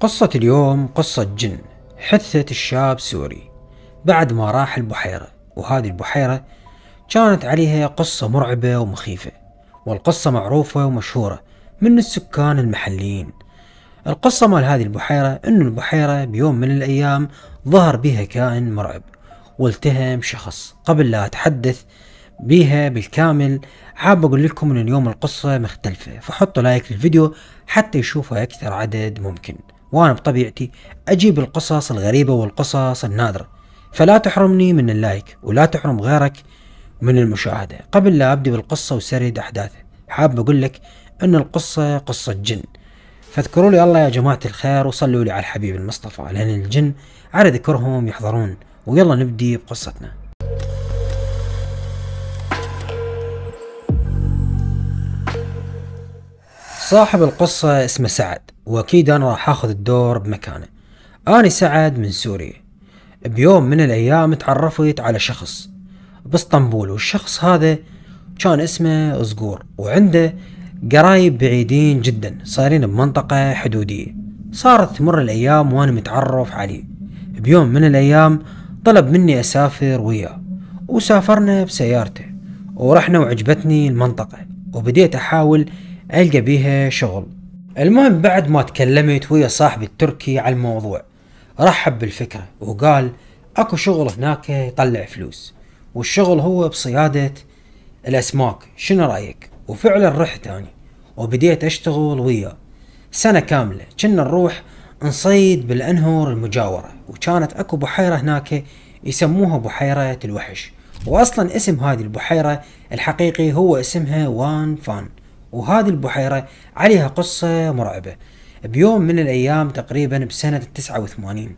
قصة اليوم قصة جن حثة الشاب سوري بعد ما راح البحيرة وهذه البحيرة كانت عليها قصة مرعبة ومخيفة والقصة معروفة ومشهورة من السكان المحليين القصة مال هذه البحيرة أن البحيرة بيوم من الأيام ظهر بها كائن مرعب والتهم شخص قبل لا أتحدث بيها بالكامل حاب أقول لكم أن اليوم القصة مختلفة فحطوا لايك للفيديو حتى يشوفها أكثر عدد ممكن وأنا بطبيعتي أجيب القصص الغريبة والقصص النادرة فلا تحرمني من اللايك ولا تحرم غيرك من المشاهدة قبل لا أبدي بالقصة وسرد أحداثها حاب أقول لك أن القصة قصة جن فاذكروا لي الله يا جماعة الخير وصلوا لي على الحبيب المصطفى لأن الجن على ذكرهم يحضرون ويلا نبدي بقصتنا صاحب القصة اسمه سعد وأكيد أنا راح أخذ الدور بمكانه أني سعد من سوريا بيوم من الأيام تعرفت على شخص باسطنبول والشخص هذا كان اسمه صقور وعنده قرايب بعيدين جدا صايرين بمنطقة حدودية صارت تمر الأيام وأنا متعرف عليه بيوم من الأيام طلب مني أسافر وياه وسافرنا بسيارته ورحنا وعجبتني المنطقة وبديت أحاول القى بيها شغل المهم بعد ما تكلمت ويا صاحبي التركي على الموضوع رحب بالفكرة وقال اكو شغل هناك يطلع فلوس والشغل هو بصيادة الاسماك شنو رايك وفعلا رحت اني وبديت اشتغل وياه سنة كاملة كنا نروح نصيد بالانهر المجاورة وكانت اكو بحيرة هناك يسموها بحيرة الوحش واصلا اسم هذه البحيرة الحقيقي هو اسمها وان فان وهذه البحيرة عليها قصة مرعبة بيوم من الأيام تقريبا بسنة التسعة وثمانين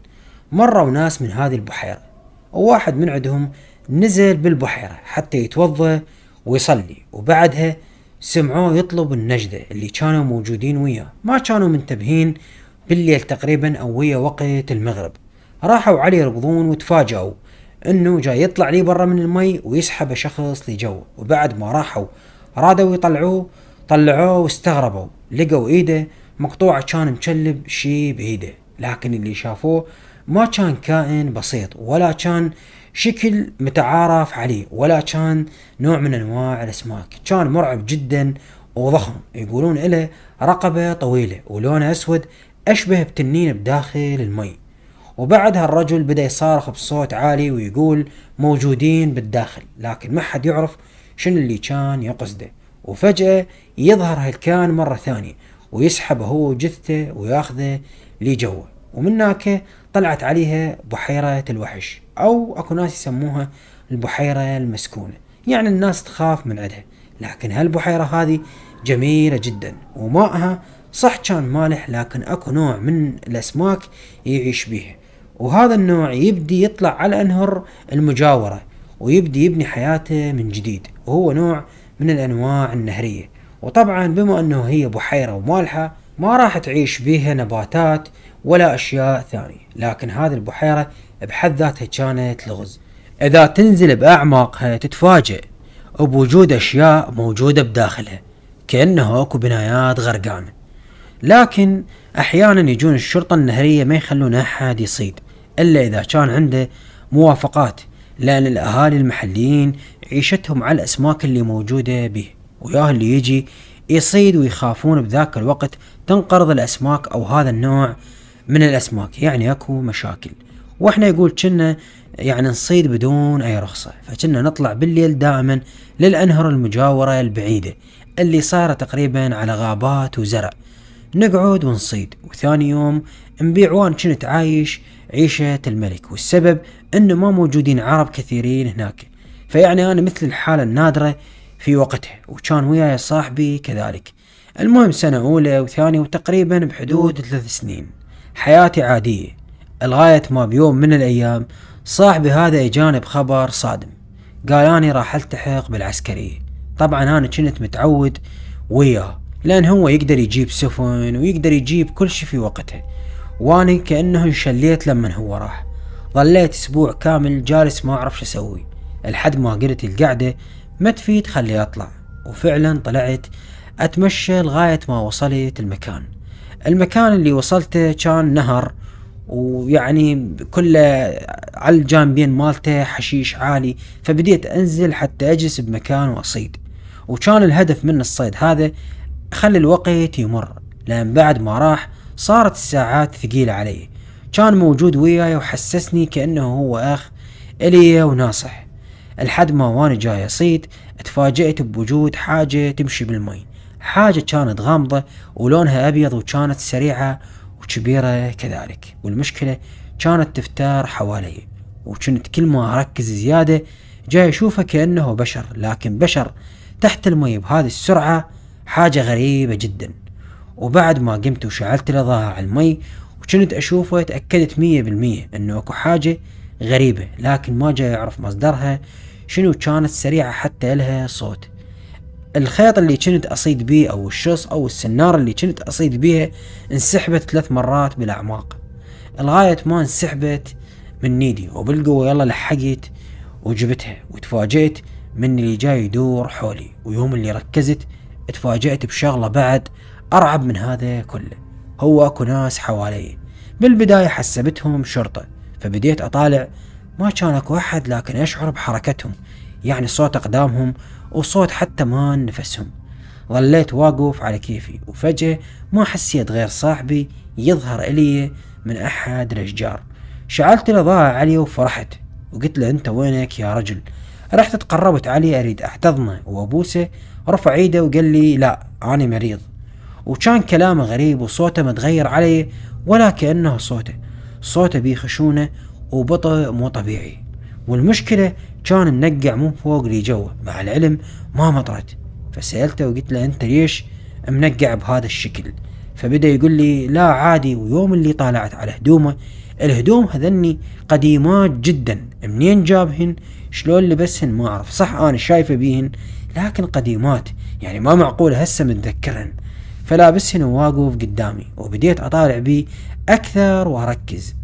مروا ناس من هذه البحيرة وواحد من عندهم نزل بالبحيرة حتى يتوضأ ويصلي وبعدها سمعوه يطلب النجدة اللي كانوا موجودين وياه ما كانوا منتبهين بالليل تقريبا أو ويا وقت المغرب راحوا عليه يركضون وتفاجأوا انه جاي يطلع لي برا من المي ويسحبه شخص لجو وبعد ما راحوا رادوا يطلعوه طلعوه واستغربوا لقوا ايده مقطوعة كان مشلب شي بايده لكن اللي شافوه ما كان كائن بسيط ولا كان شكل متعارف عليه ولا كان نوع من انواع الاسماك كان مرعب جدا وضخم يقولون له رقبة طويلة ولونه اسود اشبه بتنين بداخل المي وبعدها الرجل بدأ يصارخ بصوت عالي ويقول موجودين بالداخل لكن ما حد يعرف شنو اللي كان يقصده وفجأة يظهر هالكائن مرة ثانية ويسحبه هو وجثته وياخذه لجوه ومن هناك طلعت عليها بحيرة الوحش أو أكو ناس يسموها البحيرة المسكونة يعني الناس تخاف من عدها لكن هالبحيرة هذه جميلة جدا وماءها صح كان مالح لكن أكو نوع من الأسماك يعيش بيها وهذا النوع يبدي يطلع على أنهر المجاورة ويبدي يبني حياته من جديد وهو نوع من الأنواع النهرية وطبعا بما أنه هي بحيرة ومالحة ما راح تعيش بيها نباتات ولا أشياء ثانية لكن هذه البحيرة بحد ذاتها كانت لغز إذا تنزل بأعماقها تتفاجئ بوجود أشياء موجودة بداخلها كأنه أكو بنايات غرقانة لكن أحيانا يجون الشرطة النهرية ما يخلون أحد يصيد إلا إذا كان عنده موافقات لأن الأهالي المحليين عيشتهم على الأسماك اللي موجودة به وياه اللي يجي يصيد ويخافون بذاك الوقت تنقرض الأسماك أو هذا النوع من الأسماك يعني أكو مشاكل وإحنا يقول كنا يعني نصيد بدون أي رخصة فكنا نطلع بالليل دائما للأنهر المجاورة البعيدة اللي صايرة تقريبا على غابات وزرع نقعد ونصيد وثاني يوم نبيع وان كنت عايش عيشة الملك والسبب انه ما موجودين عرب كثيرين هناك فيعني أنا مثل الحالة النادرة في وقتها وكان وياي صاحبي كذلك المهم سنة أولى وثانية وتقريبا بحدود ثلاث سنين حياتي عادية لغاية ما بيوم من الأيام صاحبي هذا إجاني بخبر صادم قال أني راح ألتحق بالعسكرية طبعا أنا كنت متعود وياه لأن هو يقدر يجيب سفن ويقدر يجيب كل شي في وقته وأني كأنه انشليت لما هو راح ظليت أسبوع كامل جالس ما أعرف شو أسوي لحد ما قلت القعدة ما تفيد خلي أطلع وفعلا طلعت أتمشى لغاية ما وصلت المكان المكان اللي وصلته كان نهر ويعني كله على الجانبين مالته حشيش عالي فبديت أنزل حتى أجلس بمكان وأصيد وكان الهدف من الصيد هذا خلي الوقت يمر لأن بعد ما راح صارت الساعات ثقيلة علي كان موجود وياي وحسسني كأنه هو أخ إلي وناصح لحد ما وانا جاي اصيد تفاجأت بوجود حاجة تمشي بالمي حاجة كانت غامضة ولونها أبيض وكانت سريعة وكبيرة كذلك والمشكلة كانت تفتار حوالي وكنت كل ما أركز زيادة جاي أشوفه كأنه بشر لكن بشر تحت المي بهذه السرعة حاجة غريبة جدا وبعد ما قمت وشعلت الإضاءة على المي وكنت أشوفه تأكدت مية بالمية أنه أكو حاجة غريبة لكن ما جاي أعرف مصدرها شنو كانت سريعة حتى لها صوت الخيط اللي كنت أصيد بيه أو الشص أو السنارة اللي كنت أصيد بيها انسحبت ثلاث مرات بالأعماق لغاية ما انسحبت من ايدي وبالقوة يلا لحقت وجبتها وتفاجئت من اللي جاي يدور حولي ويوم اللي ركزت تفاجأت بشغلة بعد أرعب من هذا كله هو أكو ناس حوالي بالبداية حسبتهم شرطة فبديت أطالع ما كان اكو احد لكن اشعر بحركتهم يعني صوت اقدامهم وصوت حتى ما نفسهم ظليت واقف على كيفي وفجأة ما حسيت غير صاحبي يظهر إلي من أحد الأشجار شعلت الإضاءة علي وفرحت وقلت له أنت وينك يا رجل رحت تقربت عليه أريد أحتضنه وأبوسه رفع إيده وقال لي لا أنا مريض وكان كلامه غريب وصوته متغير علي ولا كأنه صوته صوته بيه خشونة وبطء مو طبيعي والمشكلة كان منقع من فوق لجوا مع العلم ما مطرت فسألته وقلت له أنت ليش منقع بهذا الشكل فبدأ يقول لي لا عادي ويوم اللي طالعت على هدومه الهدوم هذني قديمات جدا منين جابهن شلون لبسهن ما أعرف صح أنا شايفة بيهن لكن قديمات يعني ما معقول هسه متذكرهن فلابسهن وواقف قدامي وبديت أطالع بيه أكثر وأركز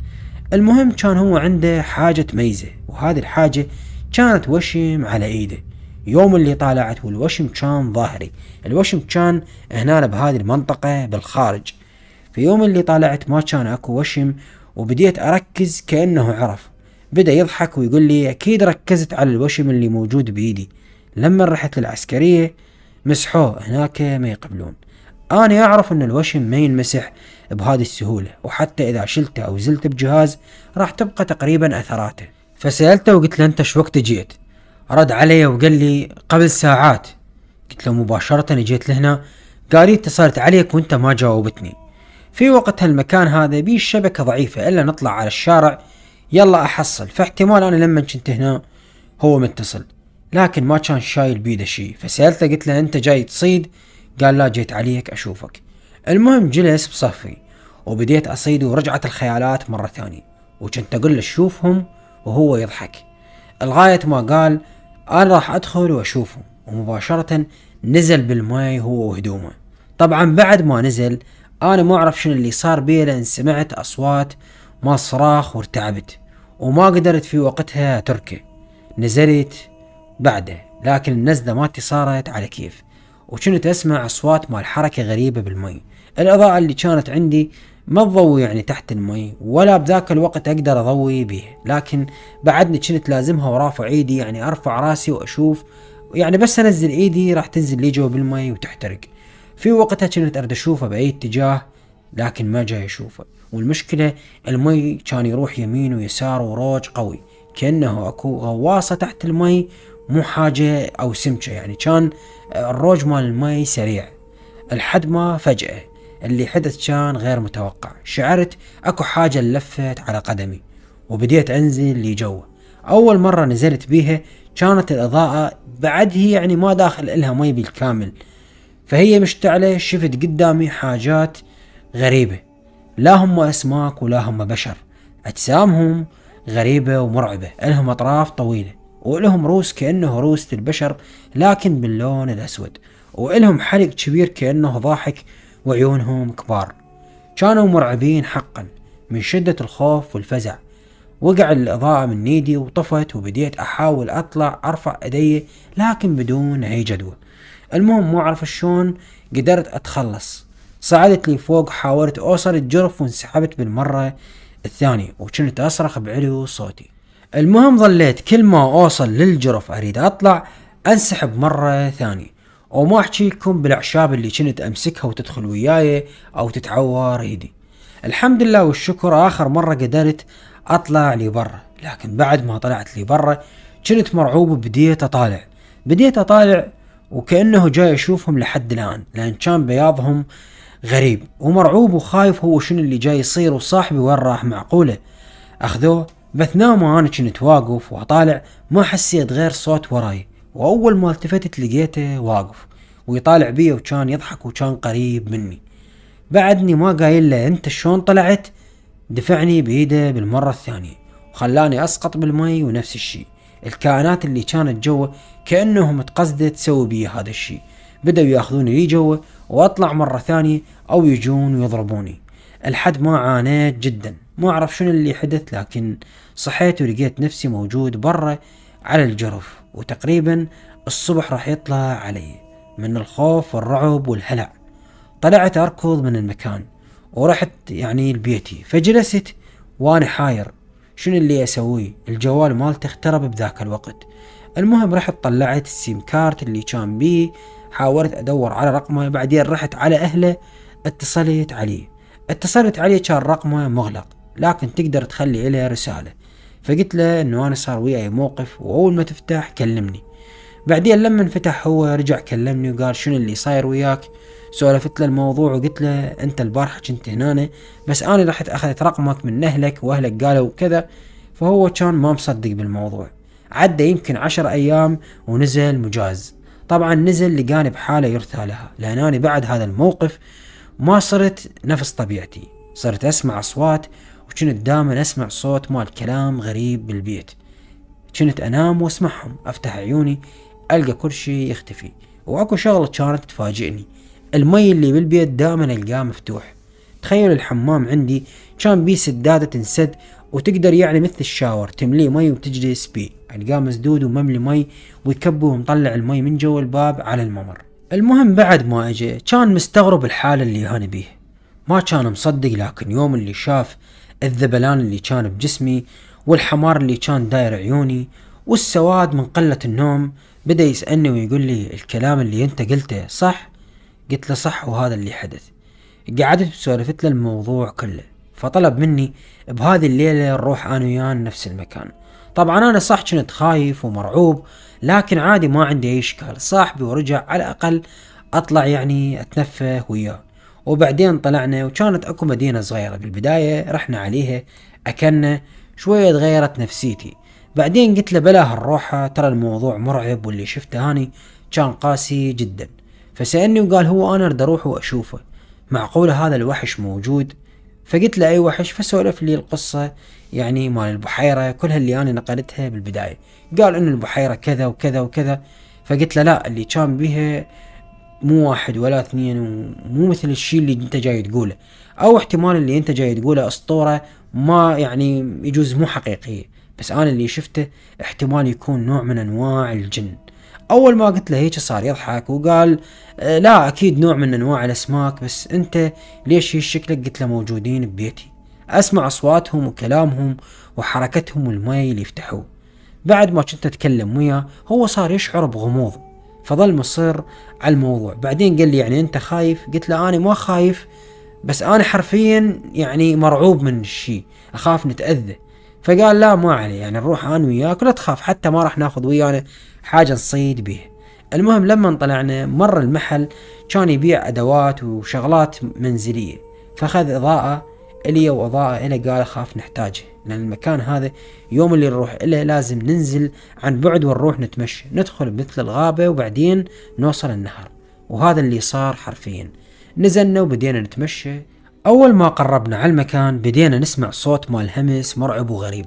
المهم كان هو عنده حاجة تميزه وهذه الحاجة كانت وشم على ايده يوم اللي طالعت والوشم كان ظاهري الوشم كان هنا بهذه المنطقة بالخارج في يوم اللي طالعت ما كان اكو وشم وبديت اركز كأنه عرف بدأ يضحك ويقول لي اكيد ركزت على الوشم اللي موجود بايدي لما رحت للعسكرية مسحوه هناك ما يقبلون أنا أعرف أن الوشم ما ينمسح بهذه السهولة وحتى إذا شلته أو زلت بجهاز راح تبقى تقريبا أثراته فسألته وقلت له أنت شو وقت جيت رد علي وقال لي قبل ساعات قلت له مباشرة جيت لهنا قال لي اتصلت عليك وانت ما جاوبتني في وقتها المكان هذا بيه الشبكة ضعيفة إلا نطلع على الشارع يلا أحصل فاحتمال أنا لما كنت هنا هو متصل لكن ما كان شايل بيده شيء فسألته قلت له أنت جاي تصيد قال لا جيت عليك أشوفك المهم جلس بصفي وبديت أصيده ورجعت الخيالات مرة ثانية وكنت أقول له شوفهم وهو يضحك لغاية ما قال أنا راح أدخل وأشوفهم ومباشرة نزل بالماي هو وهدومه طبعا بعد ما نزل أنا ما أعرف شنو اللي صار بي لأن سمعت أصوات ما صراخ وارتعبت وما قدرت في وقتها أتركه نزلت بعده لكن النزلة مالتي صارت على كيف وكنت اسمع اصوات مال حركه غريبه بالمي الاضاءه اللي كانت عندي ما تضوي يعني تحت المي ولا بذاك الوقت اقدر اضوي به لكن بعدني كنت لازمها ورافع ايدي يعني ارفع راسي واشوف يعني بس انزل ايدي راح تنزل لي جوا بالمي وتحترق في وقتها كنت ارد اشوفه باي اتجاه لكن ما جاي اشوفه والمشكله المي كان يروح يمين ويسار وروج قوي كانه اكو غواصه تحت المي مو حاجة أو سمكة يعني كان الروج مال المي سريع الحد ما فجأة اللي حدث كان غير متوقع شعرت أكو حاجة لفت على قدمي وبديت أنزل لجوا أول مرة نزلت بيها كانت الإضاءة بعد هي يعني ما داخل إلها مي بالكامل فهي مشتعلة شفت قدامي حاجات غريبة لا هم أسماك ولا هم بشر أجسامهم غريبة ومرعبة إلهم أطراف طويلة ولهم روس كأنه روس البشر لكن باللون الأسود وإلهم حلق كبير كأنه ضاحك وعيونهم كبار كانوا مرعبين حقا من شدة الخوف والفزع وقع الإضاءة من نيدي وطفت وبديت أحاول أطلع أرفع إيدي لكن بدون أي جدوى المهم مو أعرف شلون قدرت أتخلص صعدت لي فوق حاولت أوصل الجرف وانسحبت بالمرة الثانية وكنت أصرخ بعلو صوتي المهم ظليت كل ما اوصل للجرف اريد اطلع انسحب مرة ثانية وما احكيكم بالاعشاب اللي كنت امسكها وتدخل وياي او تتعور ايدي الحمد لله والشكر اخر مرة قدرت اطلع لبرا لكن بعد ما طلعت لبرا كنت مرعوب وبديت اطالع بديت اطالع وكأنه جاي أشوفهم لحد الآن لأن كان بياضهم غريب ومرعوب وخايف هو شنو اللي جاي يصير وصاحبي وين راح معقولة أخذوه باثناء ما انا كنت واقف واطالع ما حسيت غير صوت وراي واول ما التفتت لقيته واقف ويطالع بي وكان يضحك وكان قريب مني بعدني ما قايل له انت شلون طلعت دفعني بايده بالمرة الثانية وخلاني اسقط بالمي ونفس الشي الكائنات اللي كانت جوا كأنهم متقصدة تسوي بي هذا الشي بدأوا ياخذوني لي جوا واطلع مرة ثانية او يجون ويضربوني الحد ما عانيت جدا ما أعرف شنو اللي حدث لكن صحيت ولقيت نفسي موجود برا على الجرف وتقريبا الصبح راح يطلع علي من الخوف والرعب والهلع طلعت أركض من المكان ورحت يعني لبيتي فجلست وأنا حاير شنو اللي أسويه الجوال مالته اخترب بذاك الوقت المهم رحت طلعت السيم كارت اللي كان بيه حاولت أدور على رقمه بعدين رحت على أهله اتصلت عليه اتصلت عليه كان رقمه مغلق لكن تقدر تخلي عليه رسالة فقلت له انه انا صار وياي موقف واول ما تفتح كلمني بعدين لما انفتح هو رجع كلمني وقال شنو اللي صاير وياك سولفت له الموضوع وقلت له انت البارحة كنت هنا بس انا رحت اخذت رقمك من اهلك واهلك قالوا كذا فهو كان ما مصدق بالموضوع عدى يمكن عشر ايام ونزل مجاز طبعا نزل لقاني بحالة يرثى لها لان انا بعد هذا الموقف ما صرت نفس طبيعتي صرت أسمع أصوات وكنت دائما أسمع صوت مال كلام غريب بالبيت كنت أنام وأسمعهم أفتح عيوني ألقى كل شيء يختفي وأكو شغلة كانت تفاجئني المي اللي بالبيت دائما ألقاه مفتوح تخيل الحمام عندي كان بيه سدادة تنسد وتقدر يعني مثل الشاور تمليه مي وتجلس بيه ألقاه مسدود ومملي مي ويكبه ومطلع المي من جوا الباب على الممر المهم بعد ما اجى كان مستغرب الحالة اللي انا بيه ما كان مصدق لكن يوم اللي شاف الذبلان اللي كان بجسمي والحمار اللي كان داير عيوني والسواد من قلة النوم بدأ يسألني ويقول لي الكلام اللي انت قلته صح؟ قلت له صح وهذا اللي حدث قعدت وسولفت له الموضوع كله فطلب مني بهذه الليلة نروح أنا وياه نفس المكان طبعا انا صح كنت خايف ومرعوب لكن عادي ما عندي اي اشكال صاحبي ورجع على الاقل اطلع يعني اتنفه وياه وبعدين طلعنا وكانت اكو مدينة صغيرة بالبداية رحنا عليها اكلنا شوية تغيرت نفسيتي بعدين قلت له بلا هالروحة ترى الموضوع مرعب واللي شفته هاني كان قاسي جدا فسألني وقال هو أنا أريد أروح وأشوفه معقولة هذا الوحش موجود فقلت له أي وحش فسولف لي القصة يعني مال البحيره كلها اللي انا نقلتها بالبدايه قال ان البحيره كذا وكذا وكذا فقلت له لا اللي كان بيها مو واحد ولا اثنين ومو مثل الشيء اللي انت جاي تقوله او احتمال اللي انت جاي تقوله اسطوره ما يعني يجوز مو حقيقيه بس انا اللي شفته احتمال يكون نوع من انواع الجن اول ما قلت له هيك صار يضحك وقال آه، لا اكيد نوع من انواع الاسماك بس انت ليش هي شكلك قلت له موجودين ببيتي أسمع أصواتهم وكلامهم وحركتهم الماي اللي يفتحوه بعد ما كنت أتكلم وياه هو صار يشعر بغموض فظل مصر على الموضوع بعدين قال لي يعني أنت خايف قلت له أنا ما خايف بس أنا حرفيا يعني مرعوب من الشيء أخاف نتأذى فقال لا ما عليه يعني نروح أنا وياك ولا تخاف حتى ما راح ناخذ ويانا يعني حاجة نصيد بيها المهم لما طلعنا مر المحل كان يبيع أدوات وشغلات منزلية فأخذ إضاءة إلي وأضاء إلي قال أخاف نحتاجه لأن المكان هذا يوم اللي نروح إليه لازم ننزل عن بعد ونروح نتمشى ندخل مثل الغابة وبعدين نوصل النهر وهذا اللي صار حرفيا نزلنا وبدينا نتمشى أول ما قربنا على المكان بدينا نسمع صوت مال همس مرعب وغريب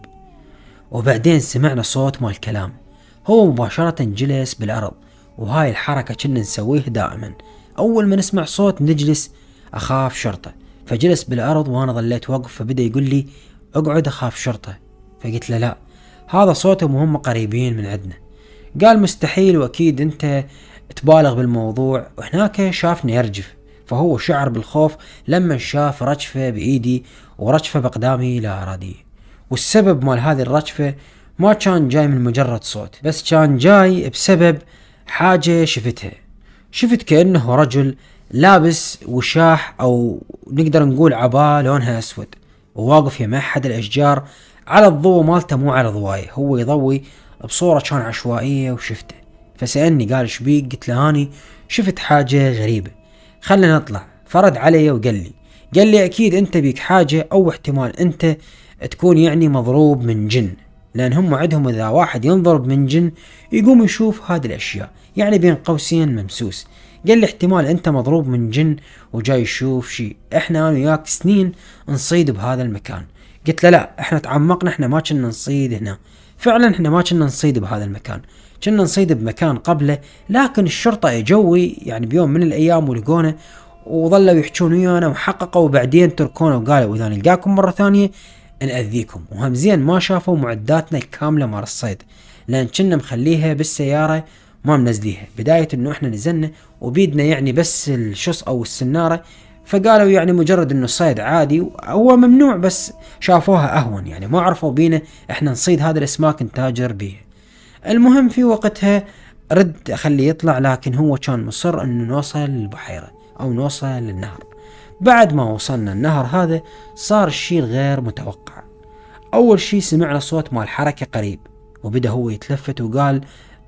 وبعدين سمعنا صوت مال كلام هو مباشرة جلس بالأرض وهاي الحركة كنا نسويه دائما أول ما نسمع صوت نجلس أخاف شرطة فجلس بالأرض وأنا ظليت واقف فبدأ يقول لي اقعد أخاف شرطة فقلت له لا هذا صوتهم وهم قريبين من عندنا قال مستحيل وأكيد أنت تبالغ بالموضوع وهناك شافني أرجف فهو شعر بالخوف لما شاف رجفة بإيدي ورجفة بقدامي لا إرادية والسبب مال هذه الرجفة ما كان جاي من مجرد صوت بس كان جاي بسبب حاجة شفتها شفت كأنه رجل لابس وشاح او نقدر نقول عباه لونها اسود وواقف يم احد الاشجار على الضوء مالته مو على ضوايه هو يضوي بصورة كان عشوائية وشفته فسألني قال شبيك بيك قلت له هاني شفت حاجة غريبة خلنا نطلع فرد علي وقال لي قال لي اكيد انت بيك حاجة او احتمال انت تكون يعني مضروب من جن لان هم عندهم اذا واحد ينضرب من جن يقوم يشوف هذه الاشياء يعني بين قوسين ممسوس قال لي احتمال انت مضروب من جن وجاي يشوف شيء احنا انا وياك سنين نصيد بهذا المكان قلت له لا احنا تعمقنا احنا ما كنا نصيد هنا فعلا احنا ما كنا نصيد بهذا المكان كنا نصيد بمكان قبله لكن الشرطة جوي يعني بيوم من الايام ولقونا وظلوا يحجون ويانا وحققوا وبعدين تركونا وقالوا اذا نلقاكم مرة ثانية نأذيكم وهم زين ما شافوا معداتنا الكاملة مال الصيد لان كنا مخليها بالسيارة ما منزليها بداية انه احنا نزلنا وبيدنا يعني بس الشص او السنارة فقالوا يعني مجرد انه الصيد عادي هو ممنوع بس شافوها اهون يعني ما عرفوا بينا احنا نصيد هذا الاسماك نتاجر بيها المهم في وقتها رد اخليه يطلع لكن هو كان مصر انه نوصل للبحيرة او نوصل للنهر بعد ما وصلنا النهر هذا صار الشيء الغير متوقع أول شيء سمعنا صوت مال حركة قريب وبدأ هو يتلفت وقال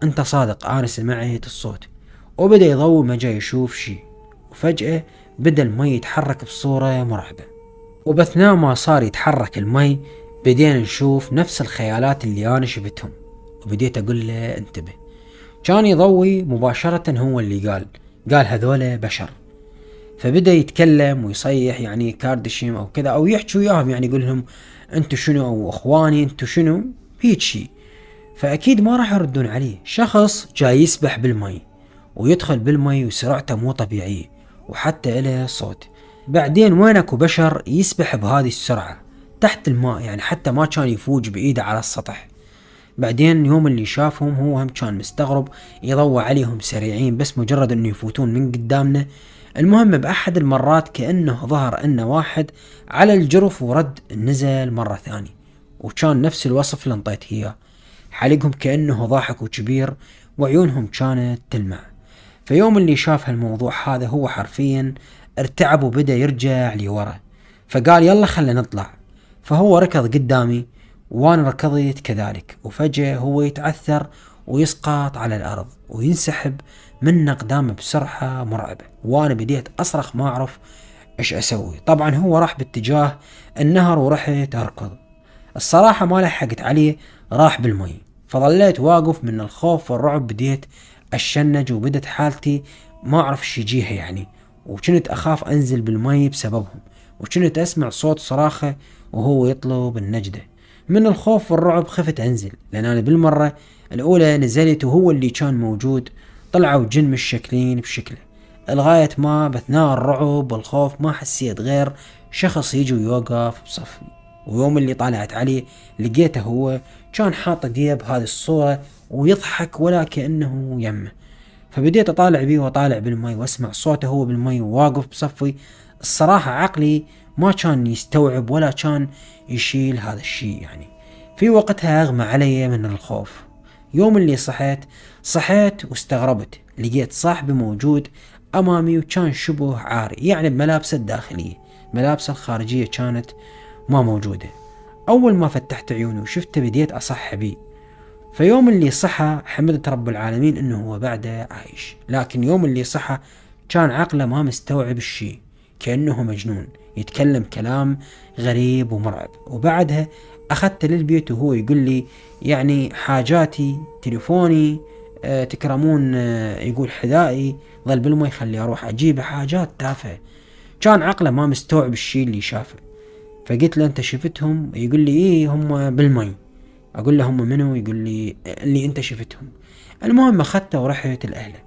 أنت صادق أنا سمعت الصوت وبدأ يضوي ما جاي يشوف شي وفجأة بدأ المي يتحرك بصورة مرعبة وبثناء ما صار يتحرك المي بدينا نشوف نفس الخيالات اللي أنا شفتهم وبديت أقول له انتبه كان يضوي مباشرة هو اللي قال قال هذولا بشر فبدأ يتكلم ويصيح يعني كاردشيم أو كذا أو يحكي وياهم يعني يقول لهم انتو شنو أو إخواني انتو شنو هيك شي فأكيد ما راح يردون عليه شخص جاي يسبح بالمي ويدخل بالمي وسرعته مو طبيعية وحتى له صوت بعدين وين اكو بشر يسبح بهذه السرعة تحت الماء يعني حتى ما كان يفوج بإيده على السطح بعدين يوم اللي شافهم هو هم كان مستغرب يضوى عليهم سريعين بس مجرد انه يفوتون من قدامنا المهم بأحد المرات كأنه ظهر أن واحد على الجرف ورد نزل مرة ثانية وكان نفس الوصف اللي انطيت إياه حالقهم كأنه ضاحك وكبير وعيونهم كانت تلمع فيوم اللي شاف هالموضوع هذا هو حرفيا ارتعب وبدأ يرجع لورا فقال يلا خلنا نطلع فهو ركض قدامي وانا ركضت كذلك وفجأة هو يتعثر ويسقط على الارض وينسحب من اقدامه بسرعة مرعبة وانا بديت اصرخ ما اعرف ايش اسوي طبعا هو راح باتجاه النهر ورحت اركض الصراحة ما لحقت عليه راح بالمي فظليت واقف من الخوف والرعب بديت الشنج وبدت حالتي ما أعرف شي يجيها يعني وكنت أخاف أنزل بالمي بسببهم وكنت أسمع صوت صراخة وهو يطلب النجدة من الخوف والرعب خفت أنزل لأن أنا بالمرة الأولى نزلت وهو اللي كان موجود طلعوا جن مشكلين بشكله لغاية ما بثناء الرعب والخوف ما حسيت غير شخص يجي ويوقف بصفي ويوم اللي طلعت عليه لقيته هو كان حاطه ديه بهذه الصورة ويضحك ولا كأنه يمه فبديت أطالع بيه وأطالع بالمي وأسمع صوته هو بالمي وواقف بصفي الصراحة عقلي ما كان يستوعب ولا كان يشيل هذا الشيء يعني في وقتها أغمى علي من الخوف يوم اللي صحيت صحيت واستغربت لقيت صاحبي موجود أمامي وكان شبه عاري يعني بملابسه الداخلية ملابسه الخارجية كانت ما موجودة أول ما فتحت عيوني وشفته بديت أصح بيه فيوم اللي صحى حمدت رب العالمين انه هو بعده عايش لكن يوم اللي صحى كان عقله ما مستوعب الشيء كأنه مجنون يتكلم كلام غريب ومرعب وبعدها أخذته للبيت وهو يقول لي يعني حاجاتي تليفوني أه تكرمون أه يقول حذائي ظل بالمي خلي أروح أجيب حاجات تافهة كان عقله ما مستوعب الشيء اللي شافه فقلت له انت شفتهم يقول لي ايه هم بالمي اقول له هم منو يقول لي اللي انت شفتهم المهم اخذته ورحت الاهله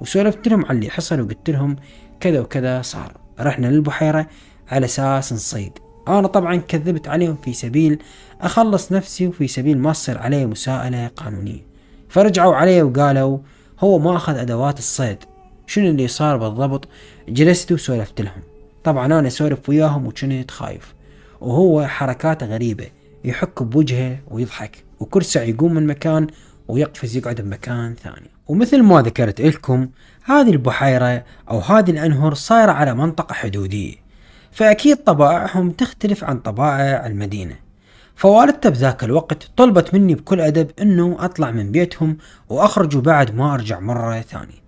وسولفت لهم على اللي حصل وقلت لهم كذا وكذا صار رحنا للبحيره على اساس نصيد انا طبعا كذبت عليهم في سبيل اخلص نفسي وفي سبيل ما تصير علي مساءله قانونيه فرجعوا علي وقالوا هو ما اخذ ادوات الصيد شنو اللي صار بالضبط جلست وسولفت لهم طبعا انا اسولف وياهم وكنت خايف وهو حركاته غريبة يحك بوجهه ويضحك وكل ساعة يقوم من مكان ويقفز يقعد بمكان ثاني ومثل ما ذكرت لكم هذه البحيرة أو هذه الأنهر صايرة على منطقة حدودية فأكيد طبائعهم تختلف عن طبائع المدينة فوالدته بذاك الوقت طلبت مني بكل أدب أنه أطلع من بيتهم وأخرجوا بعد ما أرجع مرة ثانية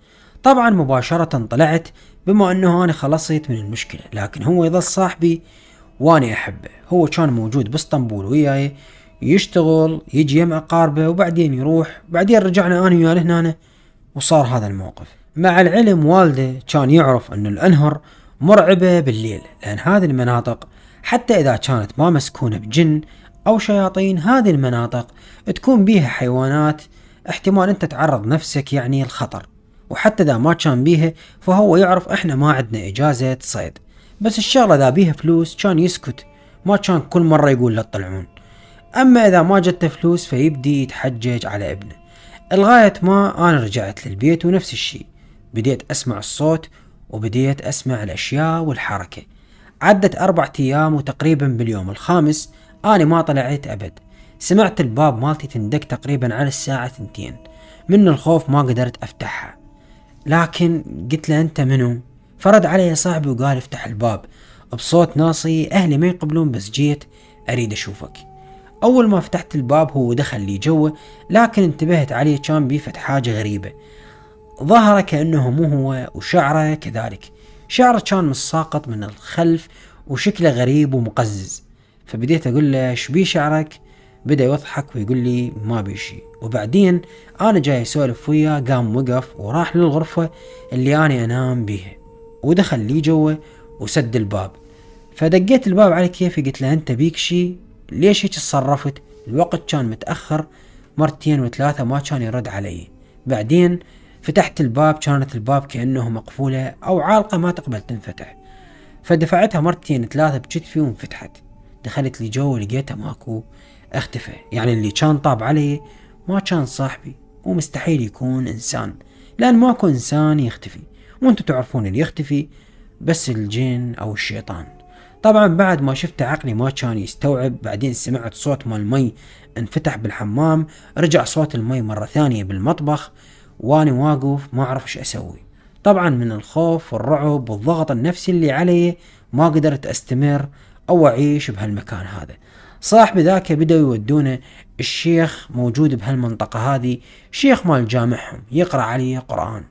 طبعا مباشرة طلعت بما أنه أنا خلصت من المشكلة لكن هو يظل صاحبي واني احبه هو كان موجود باسطنبول وياي يشتغل يجي يم اقاربه وبعدين يروح بعدين رجعنا انا وياه هنا وصار هذا الموقف مع العلم والده كان يعرف ان الانهر مرعبه بالليل لان هذه المناطق حتى اذا كانت ما مسكونه بجن او شياطين هذه المناطق تكون بيها حيوانات احتمال انت تعرض نفسك يعني الخطر وحتى اذا ما كان بيها فهو يعرف احنا ما عندنا اجازه صيد بس الشغله اذا بيها فلوس كان يسكت ما كان كل مره يقول لا تطلعون اما اذا ما جت فلوس فيبدي يتحجج على ابنه لغايه ما انا رجعت للبيت ونفس الشي بديت اسمع الصوت وبديت اسمع الاشياء والحركه عدت أربعة أيام وتقريبا باليوم الخامس أنا ما طلعت أبد سمعت الباب مالتي تندق تقريبا على الساعة ثنتين من الخوف ما قدرت أفتحها لكن قلت له أنت منو؟ فرد علي صاحبي وقال افتح الباب بصوت ناصي أهلي ما يقبلون بس جيت أريد أشوفك أول ما فتحت الباب هو دخل لي جوه لكن انتبهت عليه كان بيفت حاجة غريبة ظهر كأنه مو هو وشعره كذلك شعره كان مساقط من الخلف وشكله غريب ومقزز فبديت أقول له شبي شعرك بدأ يضحك ويقول لي ما بيشي وبعدين أنا جاي أسولف وياه قام وقف وراح للغرفة اللي أنا أنام بيها ودخل لي جوا وسد الباب فدقيت الباب على كيفي قلت له انت بيك شي ليش هيك تصرفت الوقت كان متأخر مرتين وثلاثة ما كان يرد علي بعدين فتحت الباب كانت الباب كأنه مقفولة أو عالقة ما تقبل تنفتح فدفعتها مرتين ثلاثة بكتفي وانفتحت دخلت لي جوا لقيته ماكو اختفى يعني اللي كان طاب علي ما كان صاحبي ومستحيل يكون إنسان لأن ماكو إنسان يختفي وانتم تعرفون اللي يختفي بس الجن او الشيطان طبعا بعد ما شفته عقلي ما كان يستوعب بعدين سمعت صوت مال مي انفتح بالحمام رجع صوت المي مرة ثانية بالمطبخ واني واقف ما اعرف ايش اسوي طبعا من الخوف والرعب والضغط النفسي اللي علي ما قدرت استمر او اعيش بهالمكان هذا صاحبي ذاك بدأوا يودونه الشيخ موجود بهالمنطقة هذه شيخ مال جامعهم يقرأ عليه قرآن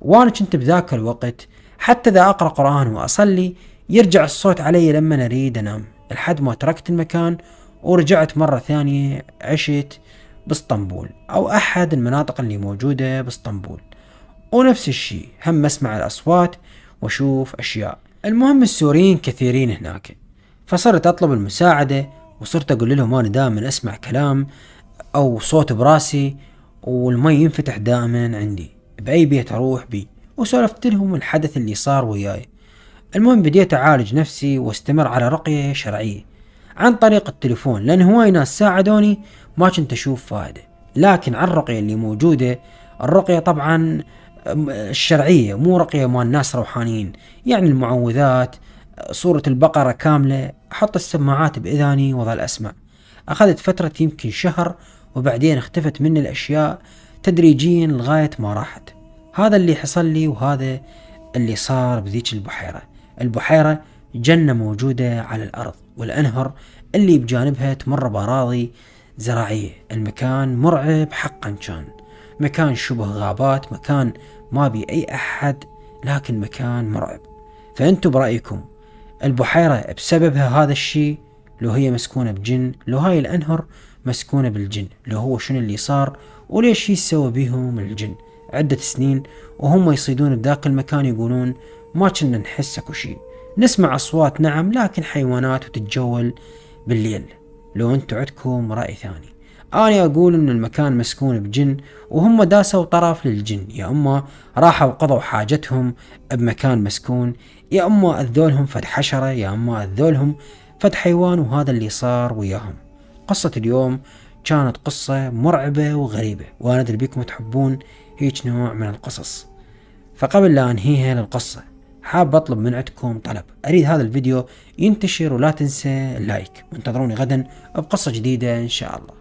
وانا كنت بذاك الوقت حتى اذا اقرا قران واصلي يرجع الصوت علي لما اريد انام لحد ما تركت المكان ورجعت مرة ثانية عشت باسطنبول أو أحد المناطق اللي موجودة باسطنبول ونفس الشيء هم أسمع الأصوات وأشوف أشياء المهم السوريين كثيرين هناك فصرت أطلب المساعدة وصرت أقول لهم أنا دائما أسمع كلام أو صوت براسي والمي ينفتح دائما عندي بأي بيت أروح بي وسولفت لهم الحدث اللي صار وياي المهم بديت أعالج نفسي واستمر على رقية شرعية عن طريق التليفون لأن هواي ناس ساعدوني ما كنت أشوف فائدة لكن عن الرقية اللي موجودة الرقية طبعا الشرعية مو رقية مال ناس روحانيين يعني المعوذات صورة البقرة كاملة أحط السماعات بإذاني وظل أسمع أخذت فترة يمكن شهر وبعدين اختفت مني الأشياء تدريجيا لغاية ما راحت هذا اللي حصل لي وهذا اللي صار بذيك البحيرة البحيرة جنة موجودة على الأرض والأنهر اللي بجانبها تمر باراضي زراعية المكان مرعب حقا كان مكان شبه غابات مكان ما بي أي أحد لكن مكان مرعب فأنتوا برأيكم البحيرة بسببها هذا الشيء لو هي مسكونة بجن لو هاي الأنهر مسكونة بالجن اللي هو شنو اللي صار وليش يسوى بيهم الجن عدة سنين وهم يصيدون بذاك المكان يقولون ما كنا نحس اكو شيء نسمع اصوات نعم لكن حيوانات وتتجول بالليل لو انتو عندكم راي ثاني انا اقول ان المكان مسكون بجن وهم داسوا طرف للجن يا اما راحوا قضوا حاجتهم بمكان مسكون يا اما اذولهم فد حشره يا اما اذولهم فد حيوان وهذا اللي صار وياهم قصة اليوم كانت قصة مرعبة وغريبة وأنا أدري بيكم تحبون هيج نوع من القصص فقبل لا أنهيها للقصة حاب أطلب من عندكم طلب أريد هذا الفيديو ينتشر ولا تنسى اللايك وانتظروني غدا بقصة جديدة إن شاء الله